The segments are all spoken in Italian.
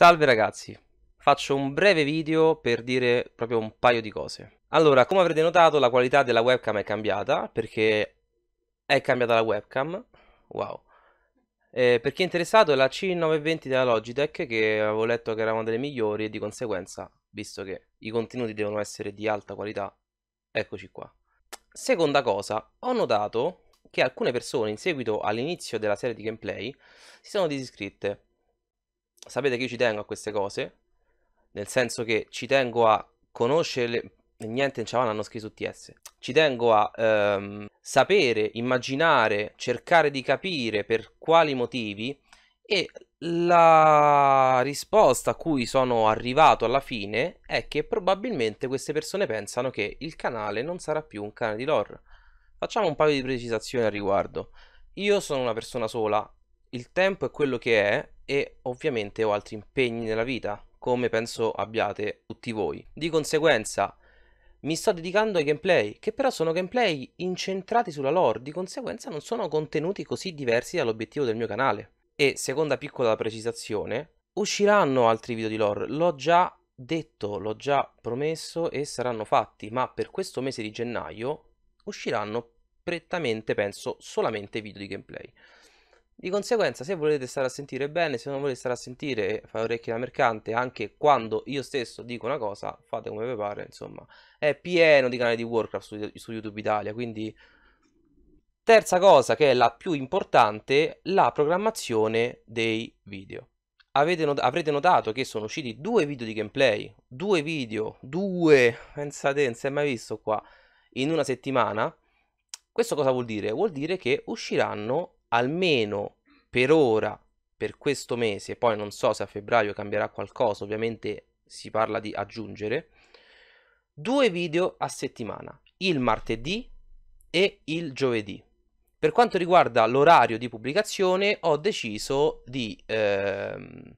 Salve ragazzi, faccio un breve video per dire proprio un paio di cose. Allora, come avrete notato la qualità della webcam è cambiata perché è cambiata la webcam, wow. Eh, per chi è interessato è la C920 della Logitech che avevo letto che era una delle migliori e di conseguenza, visto che i contenuti devono essere di alta qualità, eccoci qua. Seconda cosa, ho notato che alcune persone in seguito all'inizio della serie di gameplay si sono disiscritte sapete che io ci tengo a queste cose, nel senso che ci tengo a conoscere le... niente in Ciavana hanno scritto TS. Ci tengo a ehm, sapere, immaginare, cercare di capire per quali motivi e la risposta a cui sono arrivato alla fine è che probabilmente queste persone pensano che il canale non sarà più un canale di lore. Facciamo un paio di precisazioni al riguardo. Io sono una persona sola, il tempo è quello che è e ovviamente ho altri impegni nella vita, come penso abbiate tutti voi. Di conseguenza mi sto dedicando ai gameplay, che però sono gameplay incentrati sulla lore, di conseguenza non sono contenuti così diversi dall'obiettivo del mio canale. E seconda piccola precisazione, usciranno altri video di lore, l'ho già detto, l'ho già promesso e saranno fatti, ma per questo mese di gennaio usciranno prettamente, penso, solamente video di gameplay. Di conseguenza, se volete stare a sentire bene, se non volete stare a sentire fare orecchie da mercante, anche quando io stesso dico una cosa, fate come vi pare, insomma. È pieno di canali di Warcraft su, su YouTube Italia, quindi... Terza cosa, che è la più importante, la programmazione dei video. Not avrete notato che sono usciti due video di gameplay, due video, due, pensate, non si è mai visto qua, in una settimana. Questo cosa vuol dire? Vuol dire che usciranno almeno per ora, per questo mese, poi non so se a febbraio cambierà qualcosa, ovviamente si parla di aggiungere, due video a settimana, il martedì e il giovedì. Per quanto riguarda l'orario di pubblicazione, ho deciso di ehm,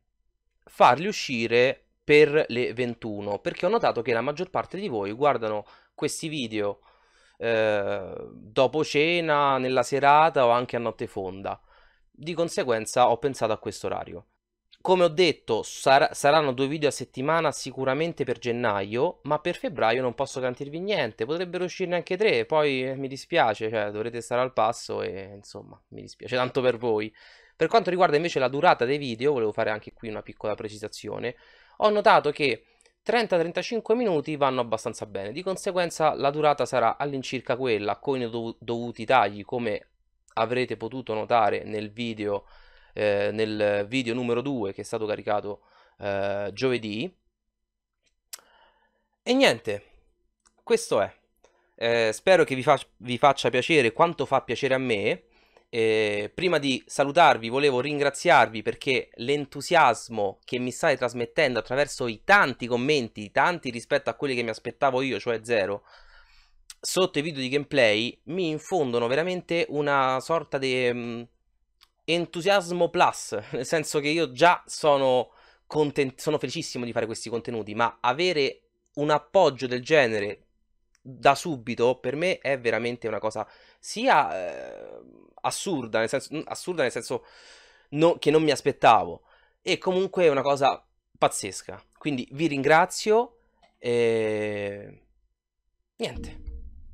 farli uscire per le 21, perché ho notato che la maggior parte di voi guardano questi video Ehm, dopo cena, nella serata o anche a notte fonda. Di conseguenza ho pensato a questo orario. Come ho detto, sar- saranno due video a settimana sicuramente per gennaio, ma per febbraio non posso garantirvi niente, potrebbero uscirne anche tre, poi eh, mi dispiace, cioè, dovrete stare al passo e insomma, mi dispiace tanto per voi. Per quanto riguarda invece la durata dei video, volevo fare anche qui una piccola precisazione, ho notato che 30-35 minuti vanno abbastanza bene, di conseguenza la durata sarà all'incirca quella con i dovuti tagli come avrete potuto notare nel video, eh, nel video numero 2 che è stato caricato eh, giovedì. E niente, questo è. Eh, spero che vi, fa- vi faccia piacere quanto fa piacere a me eh, prima di salutarvi volevo ringraziarvi perché l'entusiasmo che mi state trasmettendo attraverso i tanti commenti, tanti rispetto a quelli che mi aspettavo io, cioè zero, sotto i video di gameplay mi infondono veramente una sorta di mm, entusiasmo plus, nel senso che io già sono, content- sono felicissimo di fare questi contenuti, ma avere un appoggio del genere da subito per me è veramente una cosa sia... Eh, assurda, nel senso, mm, assurda nel senso no, che non mi aspettavo. E comunque è una cosa pazzesca. Quindi vi ringrazio e niente.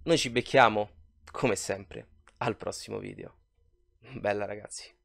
Noi ci becchiamo come sempre al prossimo video. Bella ragazzi.